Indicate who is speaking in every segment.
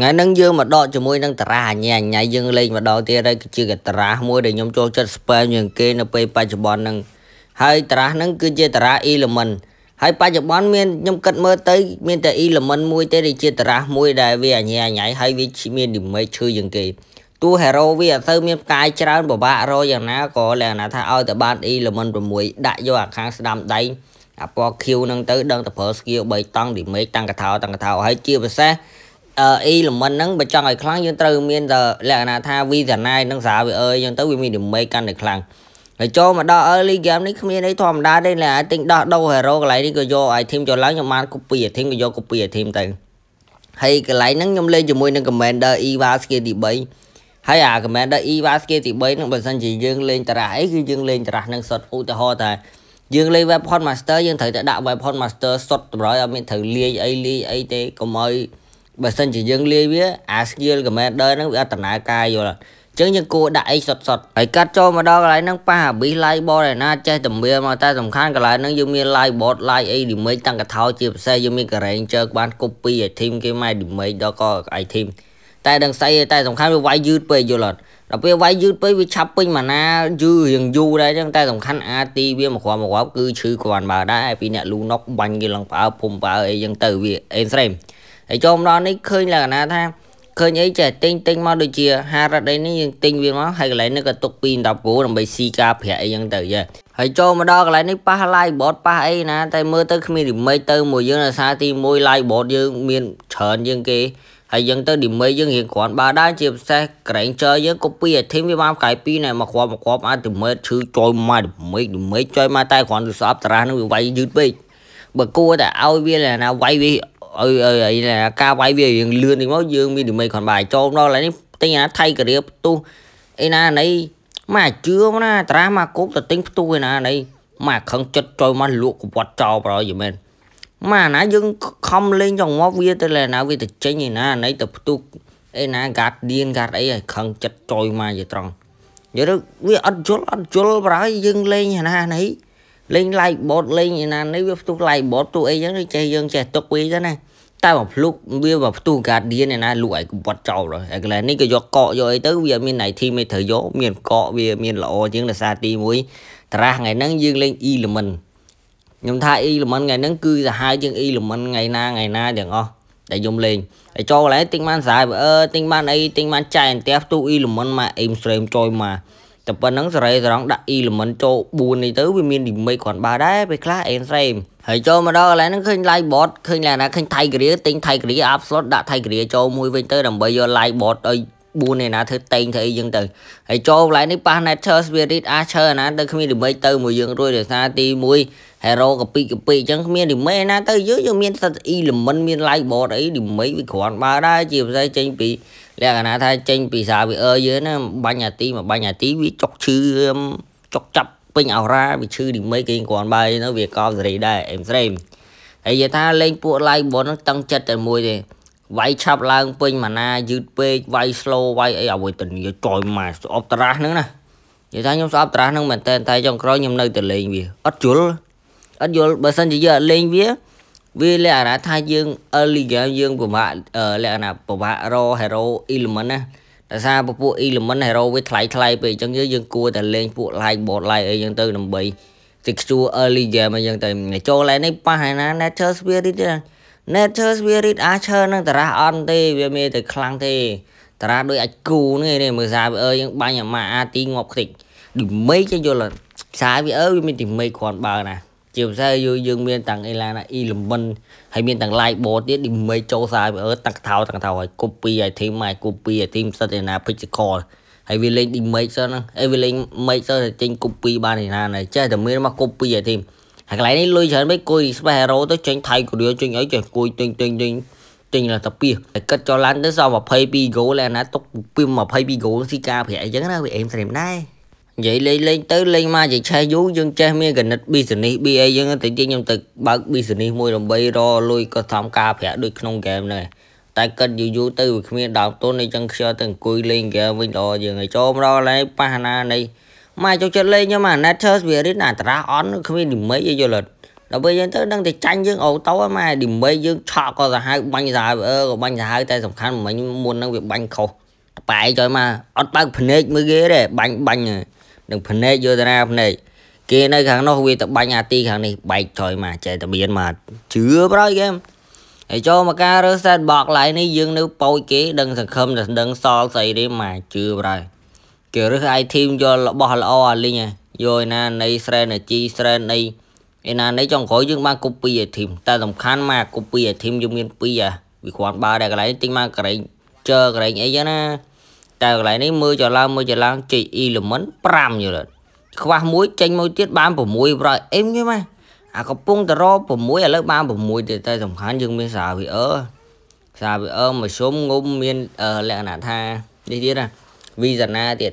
Speaker 1: ថ្ងៃហ្នឹងយើងមកដកជាមួយនឹងតារាអញ្ញាអញ្ញាយើងលេងម្ដងទៀតហើយគឺជាតារាមួយដែលខ្ញុំចូលចិត្តស្ពែជាងគេនៅពេលបច្ចុប្បន្នហ្នឹងហើយតារាហ្នឹងគឺជាតារា element ហើយបច្ចុប្បន្នមានខ្ញុំគិតមើលទៅមានតែ element មួយទេដែលជាតារាមួយដែលវាអញ្ញាអញ្ញាហើយវាមាន damage ឈឺជាងគេតួ hero វាអត់ទៅមានផ្កាយច្រើនពិបាករកយ៉ាងណាក៏លះណាថាឲ្យតែបាន element 6ដាក់យកអាខាងស្ដាំដៃអាពណ៌ Q ហ្នឹងទៅដឹងតែប្រើ skill 3តង់ damage តាំងកថាតាំងកថាហើយជាពិសេសអ៊ីលមិនហ្នឹងបើចង់ឲ្យខ្លាំងយើងត្រូវមានលក្ខណៈថាវីសាណៃនិងសារវាអើយចឹងទៅវាមាន damage កាន់តែខ្លាំងហើយចូលមកដល់ early game នេះគ្មានអីធម្មតាទេលែងឲ្យទិញដោះដូរ hero កន្លែងនេះក៏យកឲ្យ team ចូលឡើងខ្ញុំបាន copy ឲ្យ team ក៏យក copy ឲ្យ team ទៅហើយកន្លែងហ្នឹងខ្ញុំលេងជាមួយនឹង commander Eva skill ទី3ហើយអា commander Eva skill ទី3ហ្នឹងបើសិនជាយើងលេងតារាអីគឺយើងលេងតារាហ្នឹងសុទ្ធឧទាហរណ៍ថាយើងលេង weapon master យើងត្រូវតែដាក់ weapon master សុទ្ធតម្រឲ្យអត់មានត្រូវលាយអីលាយអីទេកុំឲ្យបើសិនជាយើងលាយវាអា skill commander ហ្នឹងវាអត់ដំណើរការយល់អញ្ចឹងយើងគួរដាក់អីសុតសុតហើយកាត់ចូលមកដល់កន្លែងហ្នឹងប៉ះអាប៊ីស live board ឯណាចេះតែមានមកតែសំខាន់កន្លែងហ្នឹងយើងមាន live board live អី damage តាំងកថោជាពិសេសយើងមាន ranger បាន copy ឲ្យ team គេមក damage ដល់ក៏ឲ្យ team តែដឹងស្អីតែសំខាន់វាវាយយឺតពេកយល់អត់ដល់ពេលវាយយឺតពេកវាឆាប់ពេញមួយណាយឺរៀងយូរដែរអញ្ចឹងតែសំខាន់អាទីវាមកគ្រាប់មកគ្រាប់គឺឈឺគ្រាន់បើដែរពីអ្នកលូណុកបាញ់គេឡើងប្រើភុំប្រើអីអញ្ចឹងទៅវាអេនស្រេមហើយចូលម្ដងនេះឃើញលក្ខណៈថាឃើញអីចេះទិញទិញមកដូចជា50រ៉ាត់អីនេះយើងទិញវាមកហើយកន្លែងនេះក៏ទុក2 10គូដើម្បីស៊ីការប្រាក់អីចឹងទៅយ៉ាហើយចូលមកដល់កន្លែងនេះប៉ះ live bot ប៉ះអីណាតែមើលទៅគ្មាន remake ទៅមួយយើងនៅសារទី1 live bot យើងមានច្រើនជាងគេហើយយើងទៅ remake យើងរៀងគ្រាន់បើដែរជាពិសេស Granger យើង copy item វាបានកាយ2ណែមកគ្រាប់មកគ្រាប់ ultimate ឈឺចូលមក remake remake ចូលមកតែគ្រាន់ទៅស្អប់តារានឹងវាវាយយឺតពេកបើគួរតែឲ្យវាណាវាយវាឲ្យឲ្យការវាយវារៀងលឿននេះមកយើងមានឌីមេគាត់បាយចូលដល់ឡើយនេះទិញអាថៃកេរៀផ្ទុះអីណាណៃមកជឿណាតារាមកគប់ទៅទិញផ្ទុះឯណាណៃមកខឹងចិត្តចូលមកលក់កវាត់ចោលប្រយយមែនមកណាយើង ខំលេងចង្អប់វាទៅឡើយណាវាទៅចេញឯណាណៃទៅផ្ទុះអីណាកាត់ឌៀនកាត់អីឲ្យខឹងចិត្តចូលមកយត្រង់និយាយទៅវាអត់យល់អត់យល់ប្រហើយយើងលេងឯណាណៃលេង live board លេងឯណានេះវាផ្ទុះ live board ទូអីចឹងចេះយើងចេះទុកវាទៅណាតែមកភ្លុកវាមកផ្ទុះ Guardian ឯណាលក់ឲ្យកបាត់ចោលហើយកន្លែងនេះក៏យកកកយកអីទៅវាមាន IT មេត្រូវយកមានកកវាមានល្អជាងដោយសារទី1តារាថ្ងៃហ្នឹងយើងលេង element ខ្ញុំថា element ថ្ងៃហ្នឹងគឺសាហាវជាង element ថ្ងៃណាថ្ងៃណាទាំងអស់ដែលខ្ញុំលេងហើយចូលកន្លែងទិញបានស្រាយអឺទិញបានអីទិញបានចែកអន្ទះផ្ទុះ element មក aim stream ចូលមកតែប៉ុណ្្នឹងសេរីត្រង់ដាក់ element ចូល4នេះទៅវាមាន remake គ្រាន់បើដែរពេលខ្លះ aim stream ហើយចូលមកដល់កន្លែងហ្នឹងឃើញ live bot ឃើញឡាណាឃើញ Tiger ទិញ Tiger up slot ដាក់ Tiger ចូលមួយវិញទៅដើម្បីយក live bot ឲ្យ4នេះណាធ្វើតេងធ្វើអីចឹងទៅហើយចូលកន្លែងនេះប៉ះ Nature Spirit Archer ណាទៅគ្មាន damage ទៅមួយយើងរួចដោយសារទី1 Hero កពីកពីចឹងគ្មាន damage ណាទៅយើងយើងមានសិត element មាន live bot អី damage វាគ្រាន់បើដែរជាពិសេសចេញពីលក្ខណៈថាចេញពីសារ VR យើងណាបាញ់អាទីមួយបាញ់អាទីវាចុកឈឺចុកចាប់ពេញអរ៉ាវាឈឺនិមិត្តគេគ្រាន់បាយនៅវាកោសេរីដែរអេមស្រេមហើយនិយាយថាលេងពួក live ប៉ុនហ្នឹងតឹងចិត្តតែមួយទេវាយឆាប់ឡើងពេញម៉ាណាយឺតពេកវាយ slow វាយអីអ្វីទៅនិយាយចយម៉ាស្អប់ត្រាស់ហ្នឹងណានិយាយថាខ្ញុំស្អប់ត្រាស់ហ្នឹងមែនតើតែចុងក្រោយខ្ញុំនៅតែលេងវាអត់យល់អត់យល់បើសិនជាយើងអត់លេងវាវាលក្ខណៈថាយើង early game យើងពិបាកលក្ខណៈពិបាករ hero element ណាដោយសារពពួក element hero វាថ្លៃថ្លៃពេកអញ្ចឹងយើងគួរតែលេងពួក like bot like អីអញ្ចឹងទៅដើម្បី secure early game អីអញ្ចឹងទៅចូលឡែនេះប៉ះឯណា Nether Spirit ទេ Nether Spirit Archer នឹងតារាអន់ទេវាមានតែខ្លាំងទេតារាដូចអាចគូនេះនេះមើលសារវាអើយើងបាញ់អាម៉ាអាទីងាប់ខ្ទេចឌីមេចឹងយល់សារវាអើវាមានឌីមេគ្រាន់បើណាជាពិសេសយើងយើងមានទាំង Elana Element ហើយមានទាំង Lightboard ទៀត damage ចូលសាយអឺតាក់ថោតាក់ថោឲ្យ copy ឲ្យ team ឲ្យ copy ឲ្យ team សិតឯណា physical ហើយវាលេង damage សិនហ្នឹងអេវាលេង make សិនតែចេញ copy បានឯណាចេះតែមានមក copy ឲ្យ team ហើយកន្លែងនេះលុយច្រើនពេកគួយ Space Hero ទៅចេញថៃកូរ៉េចេញអីចេះគួយទិញទិញទិញទិញឡាតាពីតែគិតចូលឡានទៅសល់22 goal ឯណាទុកពី22 goal ស៊ីការប្រាក់អញ្ចឹងណាវាអេមស្រីមដែរនិយាយលេងលេងទៅលេងមកជាឆេះយូរយើងចេះមានកណិត business BA យើងទៅទៀតខ្ញុំទៅបើក business មួយដើម្បីរលុយក៏ធ្វើការប្រាក់ដូចក្នុង game ដែរតែគិតយូរយូរទៅវាគ្មានដើមទុនអីចឹងខ្ញុំទៅអង្គុយលេង game វិញល្អយើងឲ្យចូលមករឡើយប៉ះណានៃមកចូលចិត្តលេងខ្ញុំអា Natus វារីណាតារាអន់គ្មានឌីមេអីយល់អត់ដល់ពេលយើងទៅដឹងតែចាញ់យើងអូតូហ្នឹងម៉ែឌីមេយើងឆក់ក៏សាហាវបាញ់សាហាវអឺក៏បាញ់សាហាវតែសំខាន់មិញមុនហ្នឹងវាបាញ់ខុសតែឯងចូលមកអត់បើកភ្នែកមើលគេទេបាញ់បាញ់នឹងភ្នែកយោតារាភ្នែកគេនៅខាងនោះវាទៅបាញ់អាទីខាងនេះបែកចុយមកចេះតែមានមកជឿប្រយគេហើយចូលមកការរើសសេតបកឡៃនេះយើងនៅប៉ោចគេដឹងសង្ឃឹមតែដឹងសល់ស្អីទេមកជឿប្រយគេរើស IT យករបស់ល្អអាលីងហ៎យកឯណានៃ strategy ស្រែនៃឯណានៃចុងក្រោយយើងបាន copy ឲ្យ team តែសំខាន់មក copy ឲ្យ team យើងមាន2អាវាគ្រាន់បើតែកន្លែងទិញមកក្រែងជើក្រែងអីចឹងណាតែកន្លែងនេះមើលចុះឡើងមើលចុះឡើងចេក element 5យល់ខ្វះមួយចេញមួយទៀតបាន6ប្រយអេមយល់ម៉ាអាកំពុងតរ6ឥឡូវបាន6ទៀតតែសំខាន់យើងមានសារ VR សារ VR មធ្យមងុំមានលក្ខណៈថានេះទៀតណាវីសាណាទៀត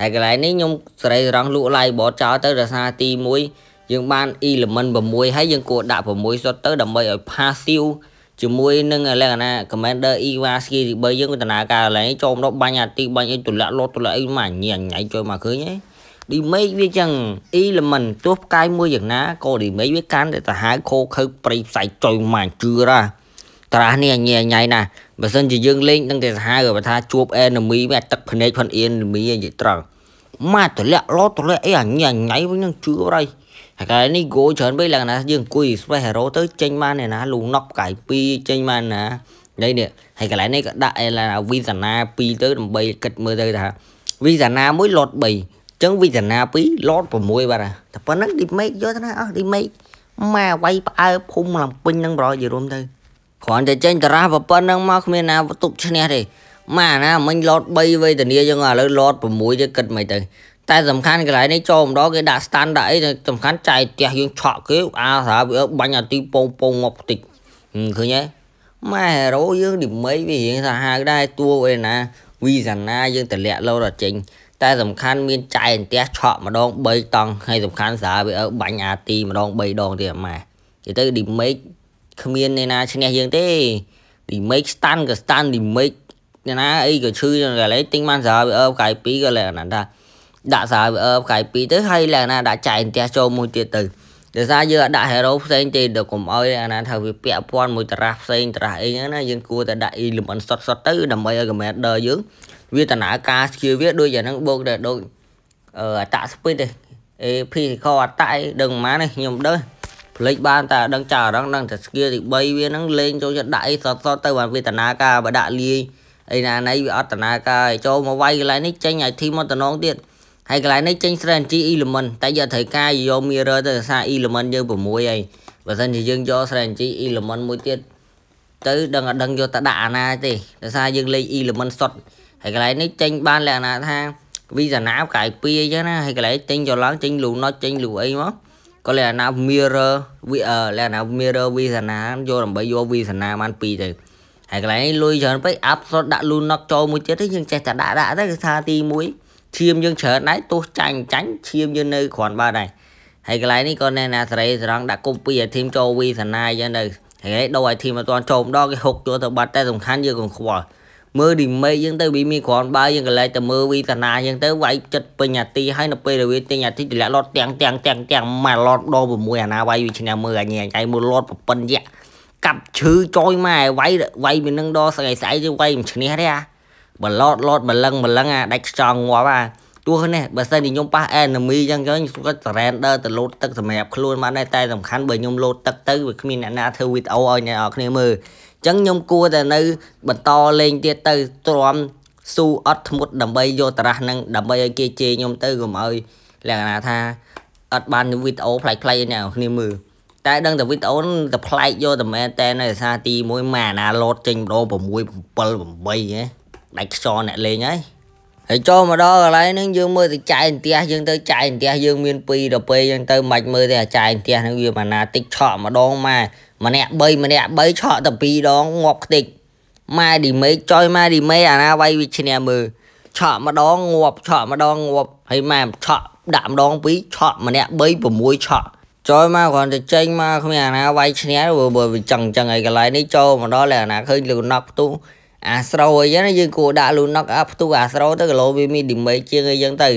Speaker 1: ហើយកន្លែងនេះខ្ញុំសរីរងលក់ live board ចោលទៅដោយសារទី1យើងបាន element 6ហើយយើងគួរដាក់6សុទ្ធទៅដើម្បីឲ្យ passive ជាមួយនឹងលក្ខណៈ Commander Iwaski ទី3យើងដំណើរការឡើងចូលមកបាញ់អាទីបាញ់អីទម្លាក់លោតទម្លាក់អីមកញ៉ៃញ៉ៃចូលមកឃើញហី remake វាចឹង element ទោះផ្កាយមួយយ៉ាងណាក៏ remake វាកាន់តែសាហាវខោខើប្រៃផ្សៃចុយមកជឿរ៉ាត្រាស់នេះញ៉ៃញ៉ៃណាបើសិនជាយើងលេងនឹងតែសាហាវបើថាជួប enemy វាទឹកភ្នែកផាន់ enemy និយាយត្រង់ម៉ែតម្លាក់លោតម្លាក់អីអញញ៉ៃវិញនឹងជឿប្រៃហើយកែនេះ go ច្រើនពេកឡើងណាយើងអង្គុយ space hero ទៅចេញបានឯណាលូណប់កាយ2ចេញបានណានេះនេះហើយកន្លែងនេះក៏ដាក់ឯណាវិសាណា2ទៅដើម្បីគិតមើលទៅថាវិសាណាមួយលត3អញ្ចឹងវិសាណា2លត6បាទតែប៉ុណ្ណឹង remake យកទៅណាអស់ remake ម៉ែវាយផ្អើភូមិឡើងពេញនឹងប្រយោជន៍រួមទៅគ្រាន់តែចេញតារាប៉ុណ្ណឹងមកគ្មានណាបន្ទប់ឈ្នះទេម៉ាណាមិញឡត3វេទនីយើងឥឡូវឡត6ទៀតគិតមិនទៅតែសំខាន់កន្លែងនេះចូលម្ដងគេដាក់ stand ដាក់អីសំខាន់ចាយផ្ទះយើងឆក់គេអាស្រាវាបាញ់អាទីពងពងមកបន្តិចឃើញទេម៉ែរ៉ូយើងឌីមេវារៀងសាហាវដែរតួអីណាវីសាណាយើងតម្លាក់លោដល់ចេញតែសំខាន់មានចាយអន្ទះឆក់ម្ដង3តង់ហើយសំខាន់ស្រាវាបាញ់អាទីម្ដង3ដងទៀតម៉ែនិយាយទៅឌីមេគ្មានអ្នកណាឈ្នះយើងទេឌីមេស្តាន់ក៏ស្តាន់ឌីមេអ្នកណាអីក៏ឈឺកាលេទិញបានសារវាអើផ្កាយ2ក៏លក្ខណៈថាដាក់សារវាអើផ្កាយ2ទៅហើយលក្ខណៈដាក់ចែកផ្ទះចូលមួយទៀតទៅដោយសារយើងអាចដាក់ hero ផ្សេងទេដល់កុំអោយអាណាថាវាពាក់ព័ន្ធមួយតារាផ្សេងតារាអីហ្នឹងណាយើងគួរតែដាក់ element shot shot ទៅដើម្បីឲ្យ commander យើងវាដំណើរការ skill វាដូចយ៉ាងហ្នឹងបូកតែដូចអតស្ពីតទេ AP ខអតៃដឹងប៉ុន្មាននេះខ្ញុំដឹងផ្លេចបានតែដឹងចៅរងដឹងតែ skill ទី3វាហ្នឹងលេងចូលចិត្តដាក់អី shot shot ទៅបានវាដំណើរការបើដាក់លាយអីណាណៃវាអត់ដំណើរការឲ្យចូលមកវាយកន្លែងនេះចេញឲ្យធីមកតំណងទៀតហើយកន្លែងនេះចេញ strategy element តែយកត្រូវការយក mirror ទៅសារ element យើង6ហើយបើមិនជាយើងយក strategy element មួយទៀតទៅដឹងអត់ដឹងយកទៅដាក់អាណាទេដោយសារយើងលេខ element សុតហើយកន្លែងនេះចេញបានលក្ខណៈថាវីសាណាកាយពីអញ្ចឹងណាហើយកន្លែងចេញចូលឡើងចេញលូណុចចេញលូអីមកក៏លក្ខណៈ mirror លក្ខណៈ mirror វីសាណាយកដើម្បីយកវីសាណាបាន2ទៅហើយកន្លែងនេះលុយច្រើនពេកអាប់សុតដាក់លូណុកចូលមួយទៀតទេយើងចេះតែដាក់ដាក់ទៅគឺថាទី1ឈាមយើងច្រើនដែរទោះចាញ់ចាញ់ឈាមយើងនៅគ្រាន់បើដែរហើយកន្លែងនេះក៏អ្នកណាសរីសរងដាក់កុំពីឲ្យធីមចូលវីសណាអញ្ចឹងទៅហើយដូរឲ្យធីមអត់ទាន់ចូលម្ដងគេហុកយកទៅបាត់តែសំខាន់យើងកុំខ្វល់មើលឌីមេយើងទៅវាមានគ្រាន់បើយើងកន្លែងតែមើលវីសណាយើងទៅវាយចិត្តពេញអាទីហើយនៅពេលដែលវាទិញអាទីតម្លាក់លត់ទាំងទាំងទាំងទាំងមកលត់ដល់6អាណាវាយវាឈ្នះមើលអញឯងឯងមើលលត់ប្រពន្ធយ៉ាកាប់ឈឺចយមកឲ្យវាយវាយមាននឹងដល់ស្អីស្អីទៅវាយមិនឈ្នះទេអាបឡតឡតបលឹងបលឹងអាដាច់ខ្ចង់ងាប់អាទោះនេះបើសិនជាខ្ញុំប៉ះ enemy អញ្ចឹងខ្ញុំគាត់ surrender ទៅលោតទឹកសម្រាប់ខ្លួនបានដែរតែសំខាន់បើខ្ញុំលោតទឹកទៅវាគ្មានអ្នកណាធ្វើវីដេអូឲ្យអ្នកនរគ្នាមើលអញ្ចឹងខ្ញុំគួរតែនៅ បន្តលេងទៀតទៅទ្រាំស៊ូអត់ធ្មត់ដើម្បីយកតារះនឹងដើម្បីឲ្យគេជេរខ្ញុំទៅកុំឲ្យលក្ខណៈថាអត់បានវីដេអូផ្លៃៗអ្នកនរគ្នាមើលតែដឹងតែវីដេអូទៅប្លែកយកតែមែនតែនៅសារទី1មួយអាណាឡូតចេញម្ដង6 7 8ហ៎ដាច់ខ្យល់អ្នកលេងហើយហើយចូលមកដល់កន្លែងហ្នឹងយើងមើលទៅចាយអន្ទះយើងទៅចាយអន្ទះយើងមាន2ដល់ពេលយើងទៅមិនមើលទេអាចាយអន្ទះហ្នឹងវាអាណាតិចឆក់ម្ដងម៉ែម្នាក់3ម្នាក់3ឆក់តែ2ដងងាប់ខ្ទេចម៉ែឌីមេចុយម៉ែឌីមេអាណាវាយវាឈ្នះមើលឆក់ម្ដងងាប់ឆក់ម្ដងងាប់ហើយម៉ែឆក់ដាក់ម្ដងពីរឆក់ម្នាក់3 6ឆក់ចូលមកគ្រាន់តែចេញមកគ្មានអាណាវាយឈ្នះបើវាចឹងចឹងអីកន្លែងនេះចូលមកដល់តែអាណាឃើញលូណុកផ្ទុះអាស្រូវអីចឹងយើងគួរដាក់លូណុកអាផ្ទុះអាស្រូវទៅគីឡូវាមានឌីមេជាងអីចឹងទៅ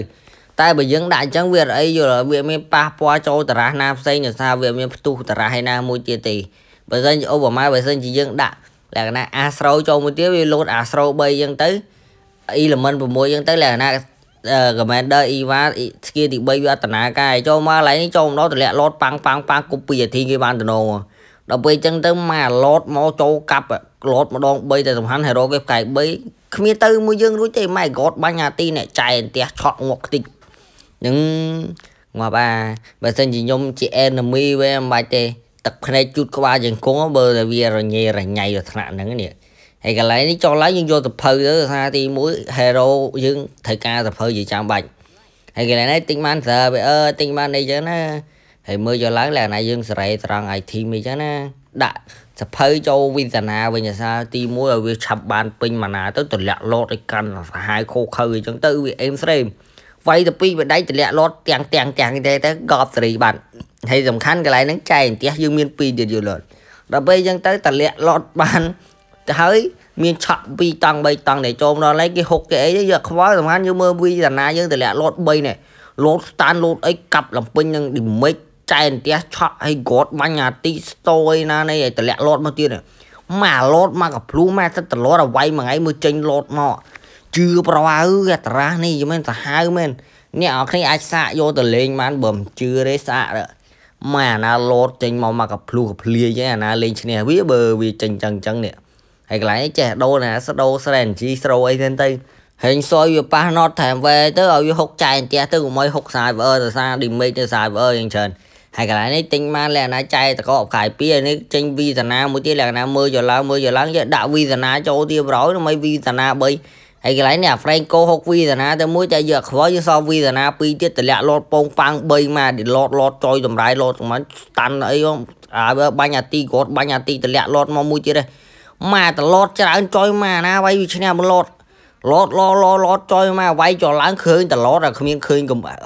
Speaker 1: តែបើយើងដាក់អញ្ចឹងវាអីយល់វាមានប៉ះពាល់ចូលតារាសណាផ្សេងដោយសារវាមានផ្ទុះតារាសឯណាមួយទៀតទេបើសិនឧបមាបើសិនជាយើងដាក់លក្ខណៈអាស្រូវចូលមួយទៀតវាលោតអាស្រូវ3អញ្ចឹងទៅ element 6អញ្ចឹងទៅលក្ខណៈ commander Eva ស្គីទី3វាអត់តនាការឯងចូលមកកន្លែងនេះចូលម្ដងទម្លាក់ឡតប៉ាំងប៉ាំងប៉ាំងគប់ពីអាធីគេបានដណោដល់ពេលអញ្ចឹងទៅមកឡតមកចូលកាប់ឡតម្ដង3តែសំខាន់ hero គេផ្កាយ3គ្មានទៅមួយយើងរួចទេ my god បាញ់អាទីអ្នកចែអន្ទះឆក់ងក់ខ្ទេចនឹងងាប់អាបើសិនជាខ្ញុំជា enemy វាមិនបាច់ទេ ទឹកភ្នែកជូតក្បាលជង្គង់បើតែវារញ៉េរញ៉ៃដល់ថ្នាក់ហ្នឹងនេះហើយកន្លែងនេះចុះឡើងយើងយកសភៅទៅថាទី1 hero យើងត្រូវការសភៅជាចាំបាច់ហើយកន្លែងនេះទិញបានប្រើវាអឺទិញបានអីចឹងណាហើយមើលយកឡើងឡើងណាយើងសេរីត្រង់ IT មីចឹងណាដាក់សភៅចូលវិសនាវិញអាសាទី1ឲ្យវាឆាប់បានពេញមួយណាទៅទម្លាក់លតឲ្យកាន់សាហាយខូខើអីចឹងទៅវាអេមស្រេមវាយទៅពីបដៃទម្លាក់លតទាំងទាំងទាំងទេទៅកប់សេរីបាត់ហើយសំខាន់កន្លែងហ្នឹងចែកផ្ទះយើងមាន2ទៀតយល់ដល់ពេលចឹងទៅទម្លាក់លតបានទៅហើយមានឆក់2តង់3តង់ដែលចូលដល់ឡៃគេហុកគេអីយកខ្វល់សំខាន់យើងមើលវីតាណាយើងតម្លាក់លោត3នេះលោតស្តានលោតអីកាប់លំពេញនឹងឌីមេចចែនទៀះឆក់ហើយគាត់បាញ់អាទីស្តូអីណានេះឲ្យតម្លាក់លោតមកទៀតម៉ាលោតមកកភ្លូម៉ាទឹកតលោតឲ្យវាយមួយថ្ងៃមើលចេញលោតមកជឿប្រវៅអាតារានេះយមែនសាហាវមែនអ្នកអរគ្នាអាចសាកយកទៅលេងបានបើមិនជឿទេសាកទៅម៉ែអាណាលោតចេញមកមកកភ្លូកភ្លាយឯអាណាលេងឈ្នះវាបើវាចេញចឹងចឹងនេះហើយកន្លែងចេះដូរណាស្ដូរ strategy ស្រូវអីហ្នឹងទៅហេងសយវាប៉ះ not time way ទៅឲ្យវាហុកចែកផ្ទះទៅកុំឲ្យហុក server ទៅសារ damage ទៅ server យ៉ាងច្រើនហើយកន្លែងនេះទិញបានលក្ខណៈចែកតកអបខាយពីនេះចេញវីសាណាមួយទៀតលក្ខណៈមើលយកឡើងមើលយកឡើងយកដាក់វីសាណាចូលទៀតប្រោយដើម្បីវីសាណា3ហើយកន្លែងនេះអា Franco 6វីសាណាទៅមួយតែយកខ្វល់យើងសល់វីសាណា2ទៀតតម្លាក់លតពងប៉ាំង3ម៉ាឌីឡតលតចយតម្រាយលតហ្មងស្តាន់អីហ៎អាបាញ់អាទីគាត់បាញ់អាទីតម្លាក់លតមកមួយទៀតហ្នឹងម៉ែតឡតច្រើនចុយម៉ែណាវៃវាឈ្នះមកឡតឡតឡឡឡតចុយម៉ែវៃចុះឡើងឃើញតឡតអាគ្មានឃើញ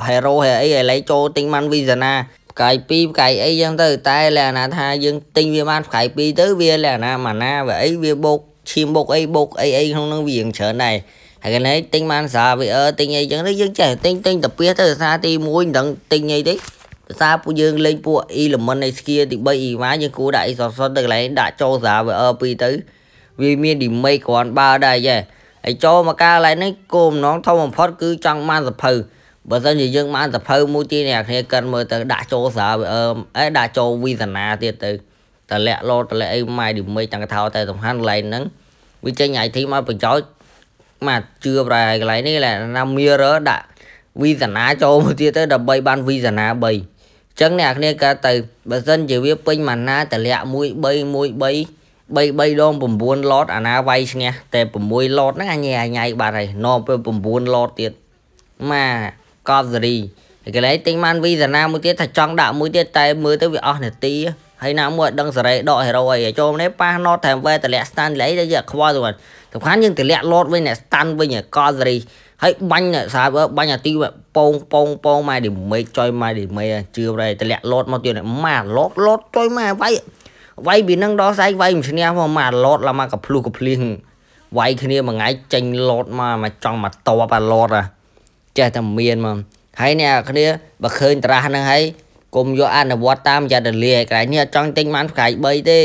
Speaker 1: ហេរ៉ូហេអីឥឡូវចូលទិញម៉ាន់វីសាណាផ្កាយ2ផ្កាយអីចឹងទៅតែលះណាថាយើងទិញវាបានផ្កាយ2ទៅវាលះណាម៉ាណាវាអីវាបោកឈាមបោកអីបោកអីអីក្នុងនឹងវាយើងច្រើនដែរហើយកណេទិញបានសារវាអឺទិញអីចឹងទៅយើងចេះទិញទិញតាពីទៅសារទី1មិនដឹងទិញអីទេសារពួកយើងលេងពួក element នៃ skill ទី3 EVA យើងគួរដាក់ exhaust ទៅកន្លែងដាក់ចូលសារ VR 2ទៅវាមាន damage គ្រាន់បើដែរចេះហើយចូលមកកាលឡើងនេះគោលម្ដងធំបំផុតគឺចង់បានសភៅបើសិនជាយើងបានសភៅមួយទៀតអ្នកគ្នាកិនមើលទៅដាក់ចូលសារ VR អេដាក់ចូលវិសនាទៀតទៅតលាក់លោតលាក់អីម៉ៃ damage ទាំងកថាតែសំខាន់កន្លែងហ្នឹងវាចេញ IT មកបញ្ចោចមកជឿប្រហែលកន្លែងនេះណា mirror ដាក់វិសនាចូលមកទៀតទៅដើម្បីបានវិសនា3ចឹងអ្នកគ្នាកើតទៅបើសិនជាវាពេញម៉ាណាតលាក់1 3 1 3 3 3ដង9ឡតអាណាវាយឈ្នះតែ6ឡតហ្នឹងអញញ៉ៃបាត់ហើយនាំទៅ9ឡតទៀតម៉ាកប់សេរីតែកន្លែងទិញបានវីសាណាមួយទៀតថាចង់ដាក់មួយទៀតតែមើលទៅវាអស់នាទីហើយណាមួយអត់ដឹងសេរីដកហេរ៉ូអីចូលនេះប៉ះណតតាមវេតលាក់ស្តាន់លេតែយកខ្វល់ទៅគាត់សំខាន់យើងតលាក់ឡតវិញអ្នកស្តាន់វិញកប់សេរីហើយបាញ់ស្រាប់បាញ់អាទីពងពងពងម៉ែឌីមេចុយម៉ែឌីមេជឿប្រែតលាក់លោតមកទៀតម៉ែឡប់លោតចុយម៉ែវាយវាយពីនឹងដល់ស្អែកវាយមិនឈ្នះមកម៉ែឡត់ឡាមកកភ្លុះកភ្លៀងវាយគ្នាមួយថ្ងៃចេញឡត់មកមកចង់មកតបអាឡត់អាចេះតែមានមកហើយអ្នកគ្នាបើឃើញតារាហ្នឹងហើយកុំយកអនុវត្តតាមយន្តលាឯក្រៃនេះអត់ចង់ទិញបានផ្កាយ3ទេ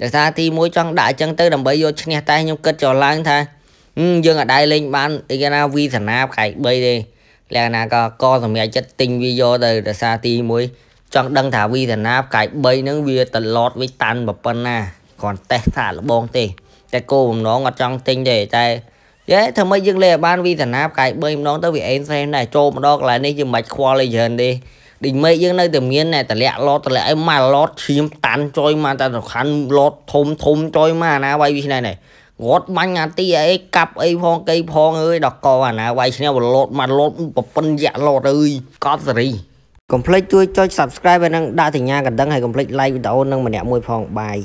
Speaker 1: ដោយសារទី1ចង់ដាក់អញ្ចឹងទៅដើម្បីយកឈ្នះតែខ្ញុំគិតចោលឡើងថាយើងអាចដែរលេងបានគេណាវីសណាខែ3ទេលក្ខណៈក៏កសម្រាប់ចិត្តទិញវាយកទៅរសារទី1ចង់ដឹងថាវីសណាខែ3ហ្នឹងវាតឡតវាតាន់ប៉ុណ្ណាគ្រាន់តេសថាលបងទេ តែគោបំណងអត់ចង់ទិញទេតែយេធ្វើម៉េចយើងលេងបានវីសណាខែ3ម្ដងទៅវាអេនសេនដែរចូលម្ដងកន្លែងនេះយើងមិនបាច់ខ្វល់អីច្រើនទេឌីមេយើងនៅតែមានតែតម្លាក់ឡតតម្លាក់អីមកឡតឈាមតាន់ចុយមកតែសំខាន់ឡតធំធំចុយមកណាវាយវិស្នេះនេះរត់បាញ់អាទីអីកាប់អីផងកៃផងអើយដល់កអាណាវាយឈ្នះបលោតមកលោតប្រពន្ធយៈលោតអើយកត់សេរីកុំភ្លេចជួយចុច Subscribe ហើយនឹងដាក់សញ្ញាកណ្ដឹងហើយកុំភ្លេច Like វីដេអូនឹងម្នាក់មួយផងបាយ